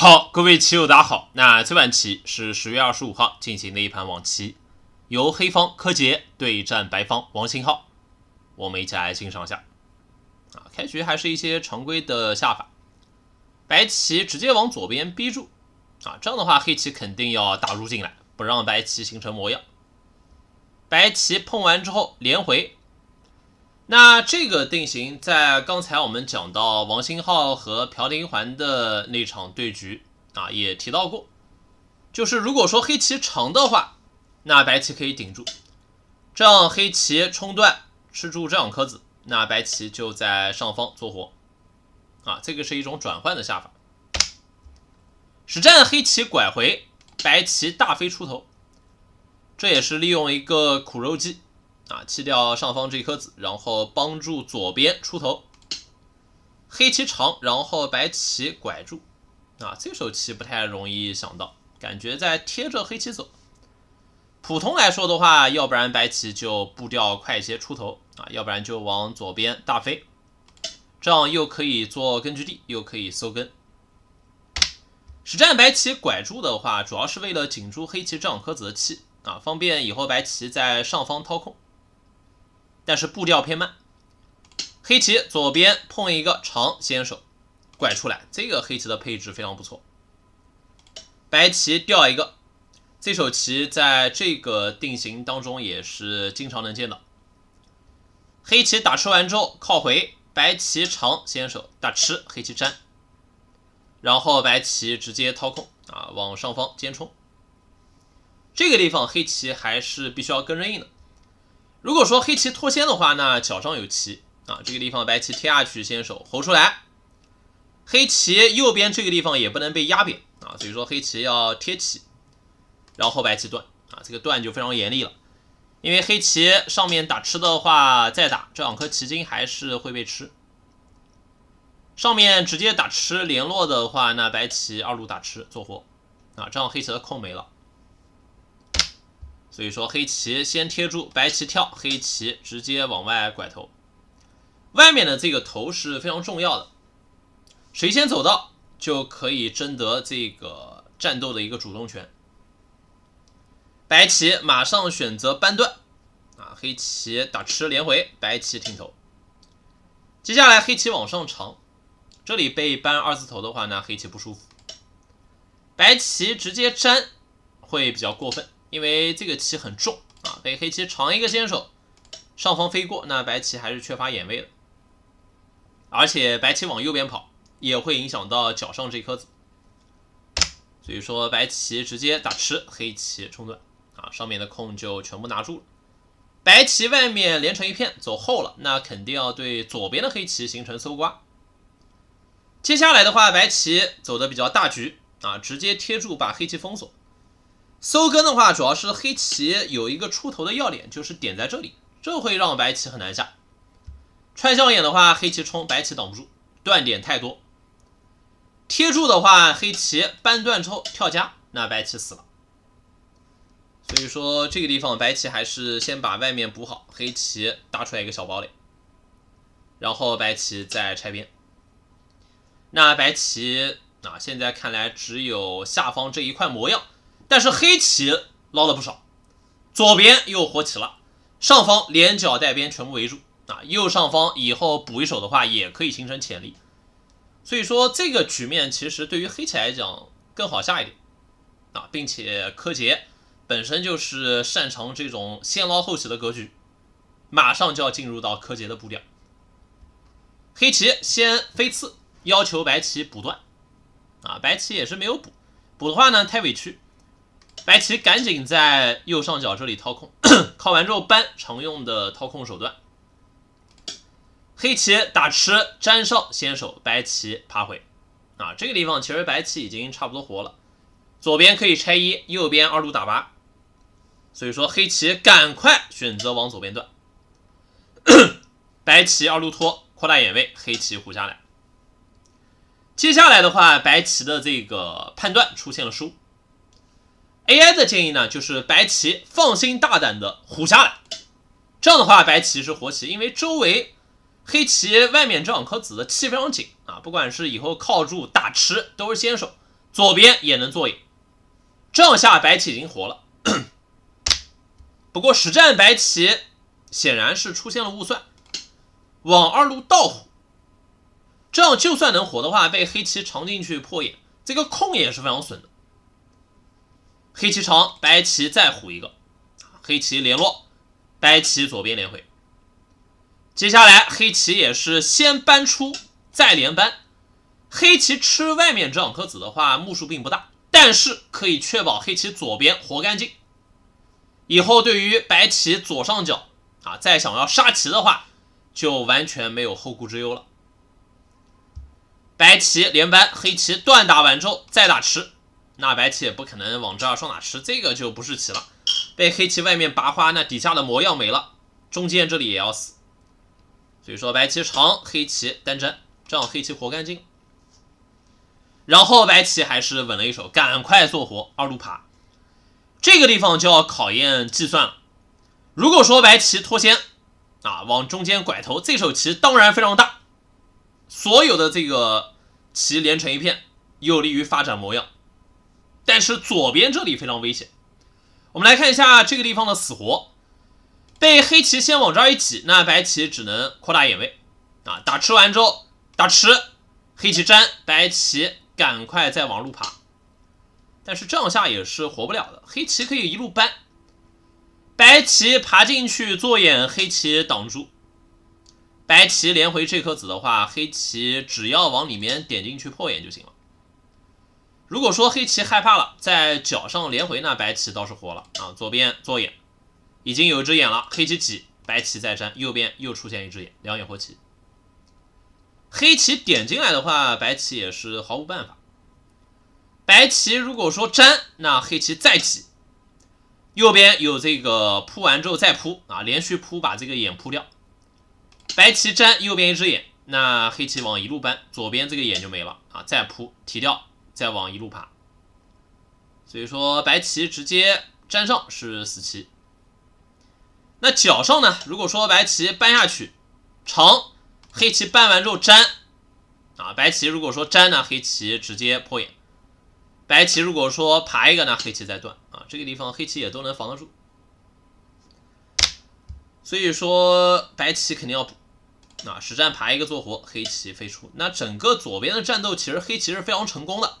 好，各位棋友，大家好。那这盘棋是十月二十五号进行的一盘网棋，由黑方柯洁对战白方王星浩，我们一起来欣赏一下。啊，开局还是一些常规的下法，白棋直接往左边逼住，啊，这样的话黑棋肯定要打入进来，不让白棋形成模样。白棋碰完之后连回。那这个定型，在刚才我们讲到王星昊和朴廷桓的那场对局啊，也提到过，就是如果说黑棋长的话，那白棋可以顶住，这样黑棋冲断吃住这两颗子，那白棋就在上方做活，啊，这个是一种转换的下法。实战黑棋拐回，白棋大飞出头，这也是利用一个苦肉计。啊，弃掉上方这一颗子，然后帮助左边出头。黑棋长，然后白棋拐住。啊，这手棋不太容易想到，感觉在贴着黑棋走。普通来说的话，要不然白棋就步调快一些出头啊，要不然就往左边大飞，这样又可以做根据地，又可以收根。实战白棋拐住的话，主要是为了紧住黑棋这两颗子的气啊，方便以后白棋在上方掏空。但是步调偏慢，黑棋左边碰一个长先手拐出来，这个黑棋的配置非常不错。白棋掉一个，这手棋在这个定型当中也是经常能见到。黑棋打吃完之后靠回，白棋长先手打吃黑棋粘，然后白棋直接掏空啊往上方尖冲。这个地方黑棋还是必须要跟着硬的。如果说黑棋脱先的话，那角上有棋啊，这个地方白棋贴下去先手活出来，黑棋右边这个地方也不能被压扁啊，所以说黑棋要贴起，然后后白棋断啊，这个断就非常严厉了，因为黑棋上面打吃的话，再打这两颗棋筋还是会被吃，上面直接打吃联络的话，那白棋二路打吃做活啊，这样黑棋的空没了。所以说，黑棋先贴住，白棋跳，黑棋直接往外拐头。外面的这个头是非常重要的，谁先走到，就可以争得这个战斗的一个主动权。白棋马上选择扳断，啊，黑棋打吃连回，白棋听头。接下来，黑棋往上长，这里被扳二字头的话呢，黑棋不舒服，白棋直接粘会比较过分。因为这个棋很重啊，被黑棋长一个先手，上方飞过，那白棋还是缺乏眼位的，而且白棋往右边跑也会影响到脚上这颗子，所以说白棋直接打吃，黑棋冲断啊，上面的空就全部拿住了。白棋外面连成一片，走后了，那肯定要对左边的黑棋形成搜刮。接下来的话，白棋走的比较大局啊，直接贴住把黑棋封锁。搜根的话，主要是黑棋有一个出头的要点，就是点在这里，这会让白棋很难下。穿象眼的话，黑棋冲，白棋挡不住，断点太多。贴住的话，黑棋扳断之后跳家，那白棋死了。所以说这个地方，白棋还是先把外面补好，黑棋搭出来一个小堡垒，然后白棋再拆边。那白棋啊，现在看来只有下方这一块模样。但是黑棋捞了不少，左边又活棋了，上方连角带边全部围住啊，右上方以后补一手的话也可以形成潜力，所以说这个局面其实对于黑棋来讲更好下一点啊，并且柯洁本身就是擅长这种先捞后起的格局，马上就要进入到柯洁的步调，黑棋先飞刺，要求白棋补断，啊，白棋也是没有补，补的话呢太委屈。白棋赶紧在右上角这里掏空，掏完之后搬常用的掏空手段。黑棋打吃粘上先手，白棋爬回。啊，这个地方其实白棋已经差不多活了，左边可以拆一，右边二路打八。所以说黑棋赶快选择往左边断。白棋二路拖扩大眼位，黑棋虎下来。接下来的话，白棋的这个判断出现了输。AI 的建议呢，就是白棋放心大胆的虎下来，这样的话白棋是活棋，因为周围黑棋外面这两颗子的气非常紧啊，不管是以后靠住打吃都是先手，左边也能做眼，这样下白棋已经活了。不过实战白棋显然是出现了误算，往二路倒虎，这样就算能活的话，被黑棋长进去破眼，这个空也是非常损的。黑棋长，白棋再虎一个，黑棋联络，白棋左边连回。接下来黑棋也是先搬出再连搬，黑棋吃外面这两颗子的话，目数并不大，但是可以确保黑棋左边活干净。以后对于白棋左上角啊，再想要杀棋的话，就完全没有后顾之忧了。白棋连搬，黑棋断打完之后再打吃。那白棋也不可能往这儿双打吃，这个就不是棋了。被黑棋外面拔花，那底下的模样没了，中间这里也要死。所以说白棋长，黑棋单针，这样黑棋活干净。然后白棋还是稳了一手，赶快做活，二路爬。这个地方就要考验计算了。如果说白棋脱先，啊，往中间拐头，这手棋当然非常大，所有的这个棋连成一片，有利于发展模样。但是左边这里非常危险，我们来看一下这个地方的死活。被黑棋先往这儿一挤，那白棋只能扩大眼位啊。打吃完之后，打吃，黑棋粘，白棋赶快再往路爬。但是这样下也是活不了的，黑棋可以一路扳，白棋爬进去做眼，黑棋挡住，白棋连回这颗子的话，黑棋只要往里面点进去破眼就行了。如果说黑棋害怕了，在角上连回，那白棋倒是活了啊。左边左眼已经有一只眼了，黑棋挤，白棋再粘，右边又出现一只眼，两眼活棋。黑棋点进来的话，白棋也是毫无办法。白棋如果说粘，那黑棋再挤，右边有这个铺完之后再铺啊，连续铺把这个眼铺掉。白棋粘右边一只眼，那黑棋往一路搬，左边这个眼就没了啊，再铺提掉。再往一路爬，所以说白棋直接粘上是死棋。那角上呢？如果说白棋搬下去，长，黑棋搬完之后粘，啊，白棋如果说粘呢，黑棋直接破眼；白棋如果说爬一个呢，黑棋再断。啊，这个地方黑棋也都能防得住。所以说白棋肯定要补，啊，实战爬一个做活，黑棋飞出。那整个左边的战斗其实黑棋是非常成功的。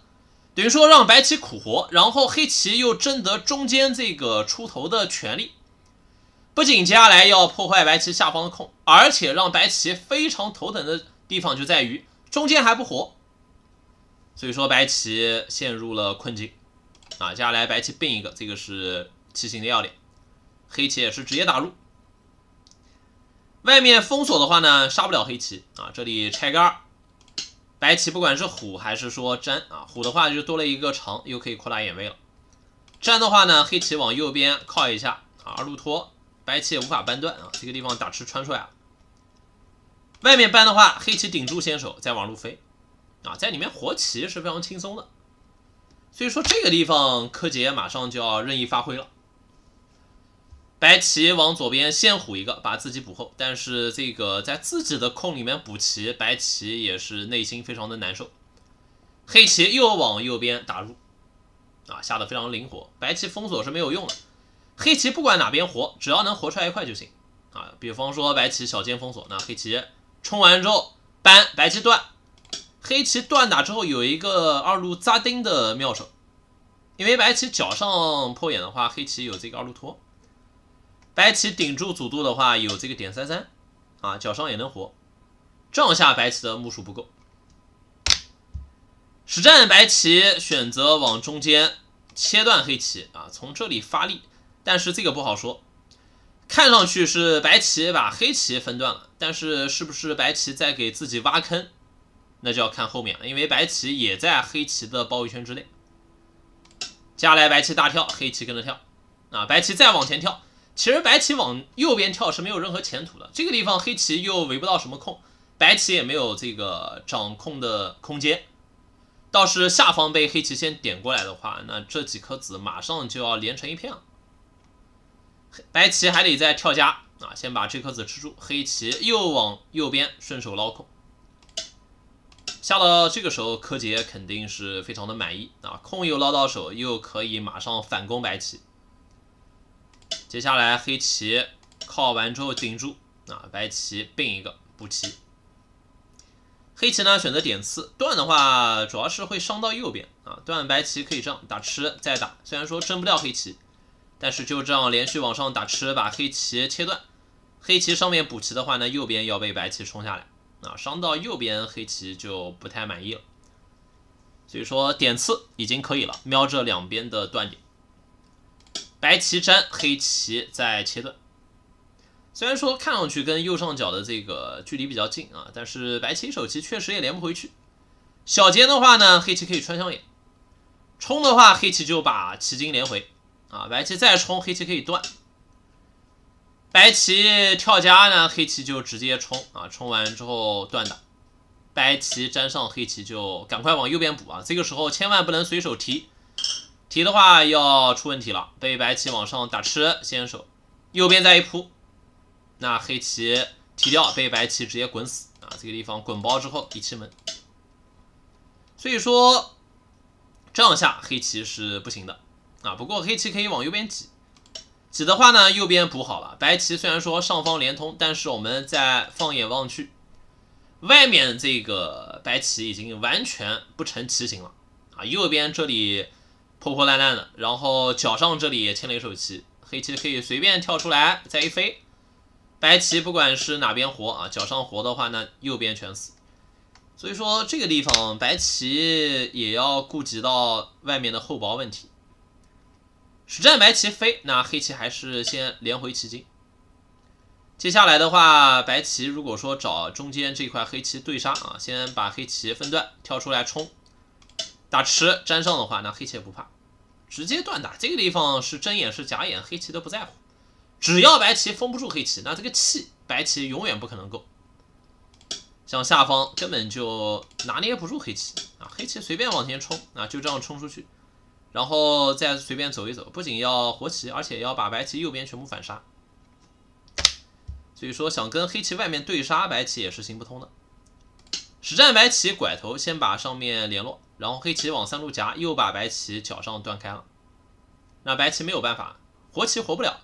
等于说让白棋苦活，然后黑棋又争得中间这个出头的权利，不仅接下来要破坏白棋下方的空，而且让白棋非常头疼的地方就在于中间还不活，所以说白棋陷入了困境啊。接下来白棋并一个，这个是棋形的要点，黑棋也是直接打入，外面封锁的话呢杀不了黑棋啊。这里拆杆。白棋不管是虎还是说粘啊，虎的话就多了一个城，又可以扩大眼位了。粘的话呢，黑棋往右边靠一下啊，二路拖，白棋也无法扳断啊。这个地方打吃穿来了。外面搬的话，黑棋顶住先手，再往路飞啊，在里面活棋是非常轻松的。所以说这个地方柯洁马上就要任意发挥了。白棋往左边先虎一个，把自己补后，但是这个在自己的空里面补棋，白棋也是内心非常的难受。黑棋又往右边打入，啊，下的非常灵活。白棋封锁是没有用的，黑棋不管哪边活，只要能活出来一块就行啊。比方说白棋小尖封锁，那黑棋冲完之后搬，白棋断，黑棋断打之后有一个二路扎钉的妙手，因为白棋脚上破眼的话，黑棋有这个二路拖。白棋顶住阻度的话，有这个点三三，啊，脚上也能活。这样下白棋的目数不够。实战白棋选择往中间切断黑棋啊，从这里发力。但是这个不好说，看上去是白棋把黑棋分断了，但是是不是白棋在给自己挖坑，那就要看后面了，因为白棋也在黑棋的包围圈之内。下来白棋大跳，黑棋跟着跳，啊，白棋再往前跳。其实白棋往右边跳是没有任何前途的，这个地方黑棋又围不到什么空，白棋也没有这个掌控的空间。倒是下方被黑棋先点过来的话，那这几颗子马上就要连成一片了。白棋还得再跳夹啊，先把这颗子吃住。黑棋又往右边顺手捞空。下到这个时候，柯洁肯定是非常的满意啊，空又捞到手，又可以马上反攻白棋。接下来黑棋靠完之后顶住啊，白棋并一个补棋。黑棋呢选择点刺断的话，主要是会伤到右边啊。断白棋可以这样打吃再打，虽然说争不掉黑棋，但是就这样连续往上打吃，把黑棋切断。黑棋上面补棋的话呢，右边要被白棋冲下来啊，伤到右边黑棋就不太满意了。所以说点刺已经可以了，瞄着两边的断点。白棋粘黑棋再切断，虽然说看上去跟右上角的这个距离比较近啊，但是白棋手棋确实也连不回去。小尖的话呢，黑棋可以穿香眼，冲的话黑棋就把棋筋连回啊，白棋再冲黑棋可以断。白棋跳家呢，黑棋就直接冲啊，冲完之后断打。白棋粘上黑棋就赶快往右边补啊，这个时候千万不能随手提。提的话要出问题了，被白棋往上打吃先手，右边再一扑，那黑棋提掉，被白棋直接滚死啊！这个地方滚包之后一气门，所以说这样下黑棋是不行的啊！不过黑棋可以往右边挤，挤的话呢，右边补好了，白棋虽然说上方连通，但是我们再放眼望去，外面这个白棋已经完全不成棋形了啊！右边这里。破破烂烂的，然后脚上这里也牵了一手棋，黑棋可以随便跳出来再一飞，白棋不管是哪边活啊，脚上活的话呢，右边全死，所以说这个地方白棋也要顾及到外面的厚薄问题。实战白棋飞，那黑棋还是先连回棋筋。接下来的话，白棋如果说找中间这块黑棋对杀啊，先把黑棋分段跳出来冲。打吃粘上的话，那黑棋也不怕，直接断打。这个地方是真眼是假眼，黑棋都不在乎，只要白棋封不住黑棋，那这个气白棋永远不可能够。像下方根本就拿捏不住黑棋啊，黑棋随便往前冲啊，就这样冲出去，然后再随便走一走，不仅要活棋，而且要把白棋右边全部反杀。所以说，想跟黑棋外面对杀白棋也是行不通的。实战白棋拐头，先把上面联络。然后黑棋往三路夹，又把白棋脚上断开了，那白棋没有办法，活棋活不了，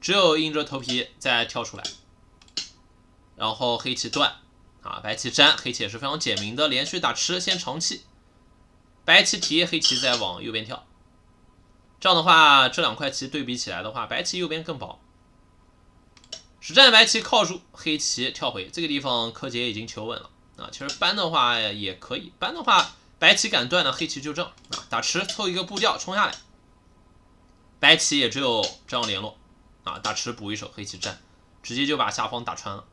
只有硬着头皮再跳出来。然后黑棋断，啊，白棋粘，黑棋也是非常简明的，连续打吃，先长气。白棋提，黑棋再往右边跳。这样的话，这两块棋对比起来的话，白棋右边更薄。实战白棋靠住，黑棋跳回这个地方，柯洁已经求稳了啊。其实搬的话也可以，搬的话。白棋敢断呢，黑棋就正啊，打吃凑一个步调冲下来，白棋也只有这样联络啊，打吃补一手黑棋占，直接就把下方打穿了。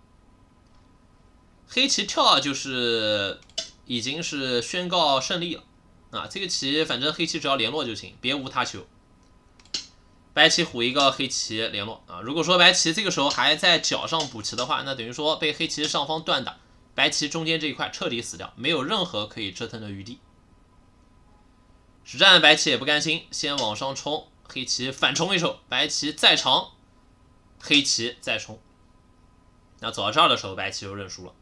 黑棋跳就是已经是宣告胜利了啊，这个棋反正黑棋只要联络就行，别无他求。白棋虎一个黑棋联络啊，如果说白棋这个时候还在角上补棋的话，那等于说被黑棋上方断打。白棋中间这一块彻底死掉，没有任何可以折腾的余地。实战白棋也不甘心，先往上冲，黑棋反冲一手，白棋再长，黑棋再冲。那走到这儿的时候，白棋就认输了，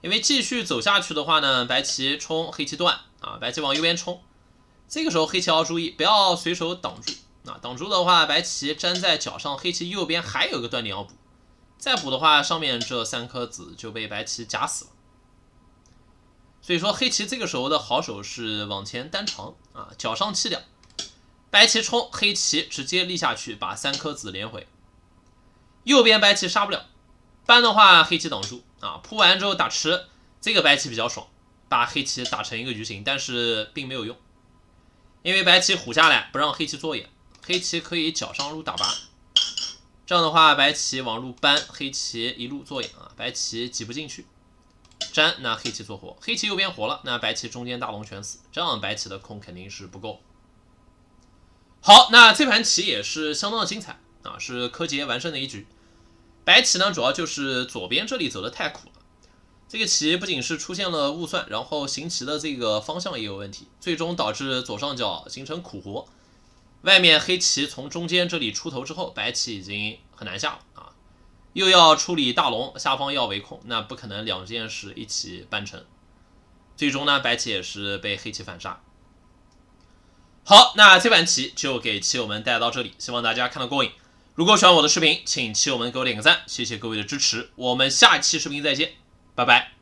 因为继续走下去的话呢，白棋冲，黑棋断啊，白棋往右边冲。这个时候黑棋要注意，不要随手挡住啊，挡住的话，白棋粘在脚上，黑棋右边还有一个断点要补。再补的话，上面这三颗子就被白棋夹死了。所以说黑棋这个时候的好手是往前单长啊，脚上弃掉。白棋冲，黑棋直接立下去，把三颗子连回。右边白棋杀不了，搬的话黑棋挡住啊，铺完之后打吃，这个白棋比较爽，把黑棋打成一个鱼形，但是并没有用，因为白棋虎下来不让黑棋做眼，黑棋可以脚上路打拔。这样的话，白棋往路搬，黑棋一路做眼啊，白棋挤不进去，粘那黑棋做活，黑棋右边活了，那白棋中间大龙全死，这样白棋的空肯定是不够。好，那这盘棋也是相当的精彩啊，是柯洁完胜的一局。白棋呢，主要就是左边这里走的太苦了，这个棋不仅是出现了误算，然后行棋的这个方向也有问题，最终导致左上角形成苦活。外面黑棋从中间这里出头之后，白棋已经很难下了啊！又要处理大龙，下方要围控，那不可能两件事一起办成。最终呢，白棋也是被黑棋反杀。好，那这盘棋就给棋友们带到这里，希望大家看得过瘾。如果喜欢我的视频，请棋友们给我点个赞，谢谢各位的支持。我们下期视频再见，拜拜。